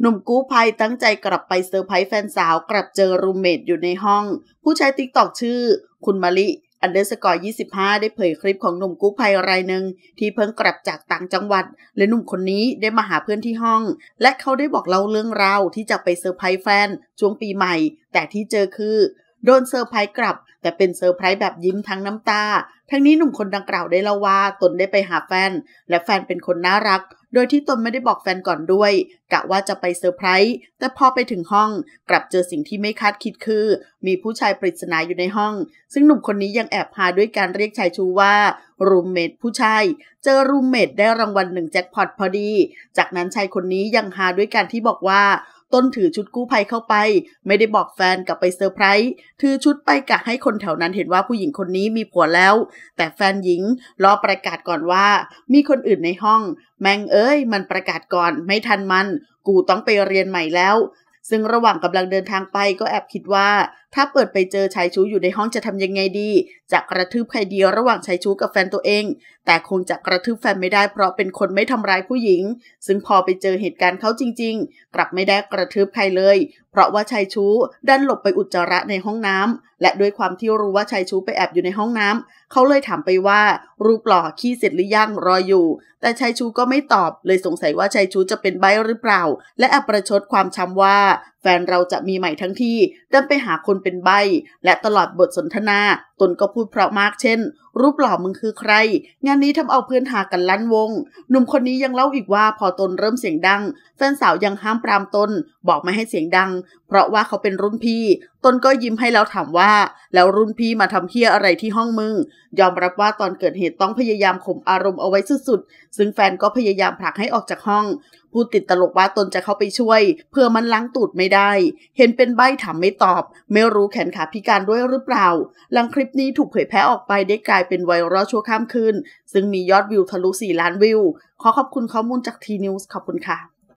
หนุ่มกู้ภัยตั้งใจกลับไปเซอร์ไพรส์แฟนสาวกลับเจอรูเมทอยู่ในห้อง ผู้ใช้ติ๊กตอกชื่อคุณมาลิอันเดอร์สกอร์25ได้เผยคลิปของหนุ่มกู้ภัยรายหนึ่งที่เพิ่งกลับจากต่างจังหวัดและหนุ่มคนนี้ได้มาหาเพื่อนที่ห้อง และเขาได้บอกเล่าเรื่องราวที่จะไปเซอร์ไพรส์แฟนช่วงปีใหม่แต่ที่เจอคือโดนเซอร์ไพรส์กลับ แต่เป็นเซอร์ไพรส์แบบยิ้มทั้งน้ำตา ทั้งนี้หนุ่มคนดังกล่าวได้เล่าว่า ตนได้ไปหาแฟน และแฟนเป็นคนน่ารัก โดยที่ตนไม่ได้บอกแฟนก่อนด้วย กะว่าจะไปเซอร์ไพรส์ แต่พอไปถึงห้อง กลับเจอสิ่งที่ไม่คาดคิดคือ มีผู้ชายปริศนาอยู่ในห้อง ซึ่งหนุ่มคนนี้ยังแอบพาด้วยการเรียกชายชูว่ารูมเมดผู้ชาย เจอรูมเมดได้รางวัลหนึ่งแจ็คพอตพอดี จากนั้นชายคนนี้ยังหาด้วยการที่บอกว่าต้นถือชุดกู้ภัยเข้าไป ไม่ได้บอกแฟนกลับไปเซอร์ไพรส์ถือชุดไปกะให้คนแถวนั้นเห็นว่าผู้หญิงคนนี้มีผัวแล้ว แต่แฟนหญิงรอประกาศก่อนว่า มีคนอื่นในห้อง แมงเอ้ยมันประกาศก่อน ไม่ทันมัน กูต้องไปเรียนใหม่แล้วซึ่งระหว่างกำลังเดินทางไปก็แอบคิดว่าถ้าเปิดไปเจอชายชู้อยู่ในห้องจะทำยังไงดีจะกระทืบใครเดียวระหว่างชายชู้กับแฟนตัวเอง แต่คงจะกระทืบแฟนไม่ได้เพราะเป็นคนไม่ทำร้ายผู้หญิง ซึ่งพอไปเจอเหตุการณ์เขาจริงๆกลับไม่ได้กระทืบใครเลยเพราะว่าชายชู้ดันหลบไปอุจจาระในห้องน้ำ และด้วยความที่รู้ว่าชายชู้ไปแอบอยู่ในห้องน้ำ เขาเลยถามไปว่ารูปหล่อขี้เสร็จหรือยังรออยู่ แต่ชายชู้ก็ไม่ตอบเลยสงสัยว่าชายชู้จะเป็นใบหรือเปล่า และแอบประชดความช้ำว่าแฟนเราจะมีใหม่ทั้งทีเดินไปหาคนเป็นใบ และตลอดบทสนทนาตนก็พูดเพราะมากเช่น รูปหล่อมึงคือใคร งานนี้ทำเอาเพื่อนหากันลั่นวง หนุ่มคนนี้ยังเล่าอีกว่าพอตนเริ่มเสียงดัง แฟนสาวยังห้ามปรามตน บอกไม่ให้เสียงดังเพราะว่าเขาเป็นรุ่นพี่ตนก็ยิ้มให้แล้วถามว่า แล้วรุ่นพี่มาทำเพี้ยอะไรที่ห้องมึง ยอมรับว่าตอนเกิดเหตุต้องพยายามข่มอารมณ์เอาไว้สุดๆซึ่งแฟนก็พยายามผลักให้ออกจากห้อง พูดติดตลกว่าตนจะเข้าไปช่วย เพื่อมันล้างตูดไม่ได้ เห็นเป็นใบถามไม่ตอบ ไม่รู้แขนขาพิการด้วยหรือเปล่าหลังคลิปนี้ถูกเผยแพร่ออกไปได้กลายเป็นไวรัลชั่วข้ามคืนซึ่งมียอดวิวทะลุ4ล้านวิว ขอขอบคุณข้อมูลจากทีนิวส์ขอบคุณค่ะ